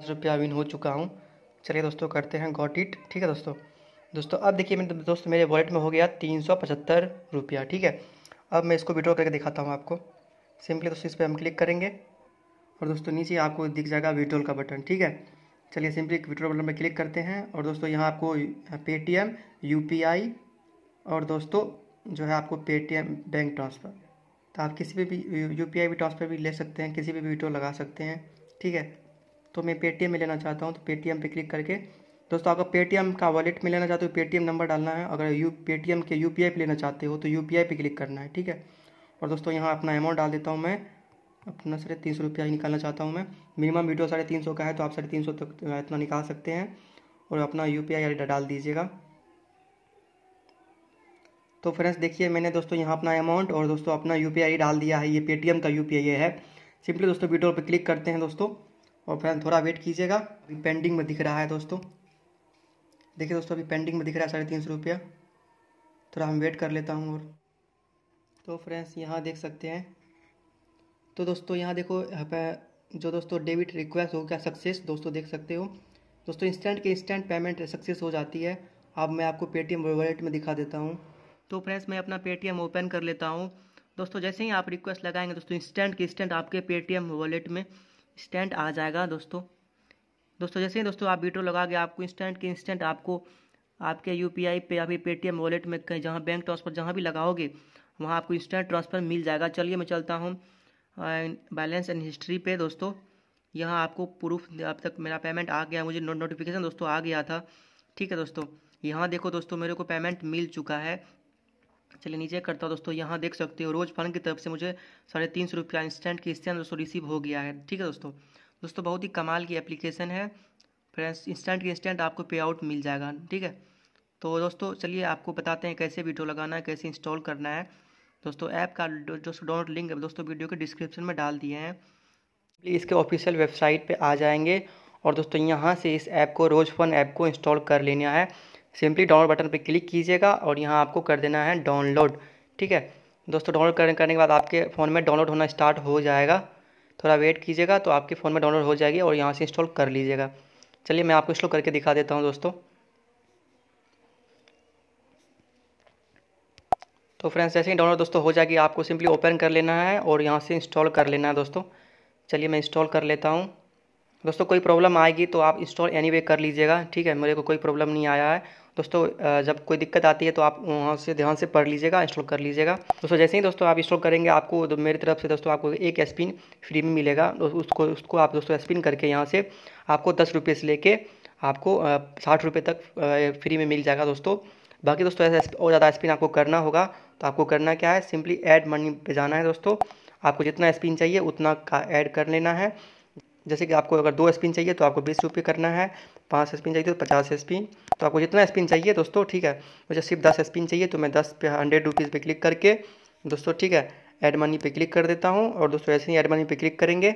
दस रुपया विन हो चुका हूँ चलिए दोस्तों करते हैं गॉट इट ठीक है दोस्तों दोस्तों अब देखिए मेरे दोस्त मेरे वॉलेट में हो गया तीन सौ पचहत्तर रुपया ठीक है अब मैं इसको विड्रॉ करके दिखाता हूँ आपको सिंपली दोस्तों इस पर हम क्लिक करेंगे और दोस्तों नीचे आपको दिख जाएगा विड्रॉल का बटन ठीक है चलिए सिंपली विड्रॉल बटन पर क्लिक करते हैं और दोस्तों यहाँ आपको पेटीएम आई और दोस्तों जो है आपको पेटीएम बैंक ट्रांसफ़र तो आप किसी भी यू पी आई भी ट्रांसफ़र भी ले सकते हैं किसी भी विड्रॉ लगा सकते हैं ठीक है तो मैं पेटीएम में लेना चाहता हूँ तो पेटीएम पे क्लिक करके दोस्तों अगर पेटीएम का वॉलेट में लेना चाहते हो पेटीएम नंबर डालना है अगर यू पेटीएम के यू पे लेना चाहते हो तो यू पे क्लिक करना है ठीक है और दोस्तों यहाँ अपना अमाउंट डाल देता हूँ मैं अपना साढ़े तीन सौ रुपया ही निकालना चाहता हूँ मैं मिनिमम वीडियो साढ़े तीन सौ का है तो आप साढ़े तीन सौ तक इतना निकाल सकते हैं और अपना यू पी आई डाल दीजिएगा तो फ्रेंड्स देखिए मैंने दोस्तों यहाँ अपना अमाउंट और दोस्तों अपना यू पी आई डाल दिया है ये पेटीएम का यू पी आई है सिंपली दोस्तों वीडियो पर क्लिक करते हैं दोस्तों और फैन थोड़ा वेट कीजिएगा अभी पेंडिंग में दिख रहा है दोस्तों देखिए दोस्तों अभी पेंडिंग में दिख रहा है साढ़े तीन सौ रुपया थोड़ा हम वेट कर लेता हूँ और तो फ्रेंड्स यहाँ देख सकते हैं तो दोस्तों यहाँ देखो जो दोस्तों डेबिट रिक्वेस्ट हो गया सक्सेस दोस्तों देख सकते हो दोस्तों इंस्टेंट के इंस्टेंट पेमेंट सक्सेस हो जाती है अब मैं आपको पेटीएम वॉलेट में दिखा देता हूँ तो फ्रेंड्स मैं अपना पेटीएम ओपन कर लेता हूँ दोस्तों जैसे ही आप रिक्वेस्ट लगाएंगे दोस्तों इंस्टेंट के इंस्टेंट आपके पेटीएम वॉलेट में इंस्टेंट आ जाएगा दोस्तों दोस्तों जैसे ही दोस्तों आप वीडियो लगा के आपको इंस्टेंट के इंस्टेंट आपको आपके यू पी आई पे या फिर पेटीएम वॉलेट में कहीं जहाँ बैंक ट्रांसफर जहाँ भी लगाओगे वहाँ आपको इंस्टेंट ट्रांसफ़र मिल जाएगा चलिए मैं चलता हूँ बैलेंस एंड हिस्ट्री पे दोस्तों यहाँ आपको प्रूफ अब तक मेरा पेमेंट आ गया मुझे नोटिफिकेशन दोस्तों आ गया था ठीक है दोस्तों यहाँ देखो दोस्तों मेरे को पेमेंट मिल चुका है चलिए नीचे करता हूँ दोस्तों यहाँ देख सकते हो रोज़ फंड की तरफ से मुझे साढ़े तीन सौ रुपया इंस्टेंट की किस्तें दोस्तों रिसीव हो गया है ठीक है दोस्तों दोस्तों बहुत ही कमाल की एप्लीकेशन है फ्रेंड्स इंस्टेंट की इंस्टेंट आपको पे आउट मिल जाएगा ठीक है तो दोस्तों चलिए आपको बताते हैं कैसे वीडियो लगाना है कैसे इंस्टॉल करना है दोस्तों ऐप का दोस्तों डाउनलोड लिंक दोस्तों वीडियो के डिस्क्रिप्शन में डाल दिए हैं इसके ऑफिशियल वेबसाइट पर आ जाएंगे और दोस्तों यहाँ से इस ऐप को रोज़ फन ऐप को इंस्टॉल कर लेना है सिंपली डाउनलोड बटन पर क्लिक कीजिएगा और यहाँ आपको कर देना है डाउनलोड ठीक है दोस्तों डाउनलोड करने के बाद आपके फ़ोन में डाउनलोड होना स्टार्ट हो जाएगा थोड़ा वेट कीजिएगा तो आपके फ़ोन में डाउनलोड हो जाएगी और यहाँ से इंस्टॉल कर लीजिएगा चलिए मैं आपको इंस्टॉल करके दिखा देता हूँ दोस्तों तो फ्रेंड्स जैसे ही डाउनलोड दोस्तों हो जाएगी आपको सिंपली ओपन कर लेना है और यहाँ से इंस्टॉल कर लेना है दोस्तों चलिए मैं इंस्टॉल कर लेता हूँ दोस्तों कोई प्रॉब्लम आएगी तो आप इंस्टॉल एनी कर लीजिएगा ठीक है मेरे को कोई प्रॉब्लम नहीं आया है दोस्तों जब कोई दिक्कत आती है तो आप वहाँ से ध्यान से पढ़ लीजिएगा इंस्टॉल कर लीजिएगा दोस्तों जैसे ही दोस्तों आप इंस्टॉल करेंगे आपको मेरी तरफ से दोस्तों आपको एक स्पिन फ्री में मिलेगा उसको उसको आप दोस्तों स्पिन करके यहाँ से आपको दस रुपये से लेके आपको साठ रुपये तक फ्री में मिल जाएगा दोस्तों बाकी दोस्तों ऐसा और ज़्यादा स्पिन आपको करना होगा तो आपको करना क्या है सिंपली एड मनी पे जाना है दोस्तों आपको जितना स्पिन चाहिए उतना का एड कर लेना है जैसे कि आपको अगर दो स्पिन चाहिए तो आपको बीस रुपये करना है पाँच स्पिन चाहिए तो पचास स्पिन तो आपको जितना स्पिन चाहिए दोस्तों ठीक है मुझे सिर्फ दस स्पिन चाहिए तो मैं दस पे हंड्रेड रुपीज़ पर क्लिक करके दोस्तों ठीक है एड मनी पे क्लिक कर देता हूँ और दोस्तों ऐसे ही एड मनी पे क्लिक करेंगे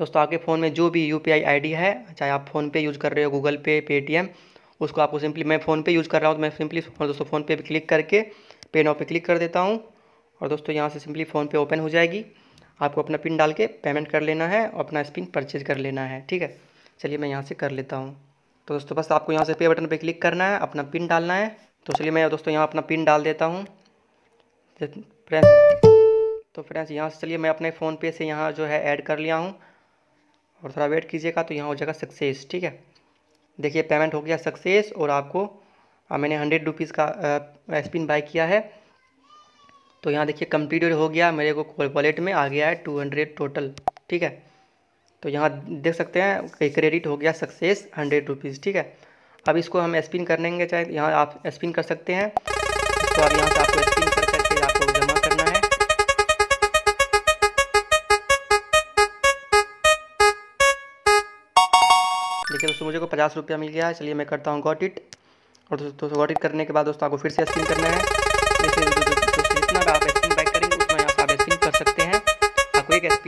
दोस्तों आपके फ़ोन में जो भी यू पी है चाहे आप फ़ोनपे यूज़ कर रहे हो गूगल पे पेटीएम उसको आपको सिंपली मैं फ़ोनपे यूज़ कर रहा हूँ तो मैं सिंपली दोस्तों फ़ोन पे क्लिक करके पे नाव पे क्लिक कर देता हूँ और दोस्तों यहाँ से सिंपली फ़ोन पे ओपन हो जाएगी आपको अपना पिन डाल के पेमेंट कर लेना है और अपना स्पिन परचेज कर लेना है ठीक है चलिए मैं यहाँ से कर लेता हूँ तो दोस्तों बस आपको यहाँ से पे बटन पे क्लिक करना है अपना पिन डालना है तो चलिए मैं दोस्तों यहाँ अपना पिन डाल देता हूँ फ्रेंड्स तो फ्रेंड्स यहाँ से चलिए मैं अपने फ़ोन पे से यहाँ जो है ऐड कर लिया हूँ और थोड़ा वेट कीजिएगा तो यहाँ हो जाएगा सक्सेस ठीक है देखिए पेमेंट हो गया सक्सेस और आपको मैंने हंड्रेड रुपीज़ का स्पिन बाय किया है तो यहाँ देखिए कंप्लीट हो गया मेरे को वॉलेट में आ गया है टू हंड्रेड टोटल ठीक है तो यहाँ देख सकते हैं क्रेडिट हो गया सक्सेस हंड्रेड रुपीज़ ठीक है अब इसको हम स्पिन करने चाहे यहाँ आप स्पिन कर सकते हैं तो अब यहाँ से आपको स्पिन कर हैं आपको जमा करना है देखिए दोस्तों मुझे को पचास रुपया मिल गया चलिए मैं करता हूँ गॉट इट और दोस्तों गॉट इट करने के बाद दोस्तों आपको फिर से स्पिन करना है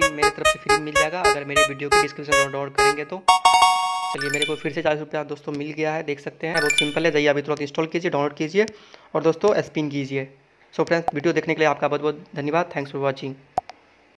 पिन मेरी तरफ से फ्री मिल जाएगा अगर मेरे वीडियो की डिस्क्रिप्शन डाउनलोड करेंगे तो चलिए मेरे को फिर से चालीस रुपया दोस्तों मिल गया है देख सकते हैं बहुत सिंपल है जाइए अभी तुरंत इंस्टॉल कीजिए डाउनलोड कीजिए और दोस्तों स्पिन कीजिए सो फ्रेंड्स वीडियो देखने के लिए आपका बहुत बहुत धन्यवाद थैंक्स फॉर वॉचिंग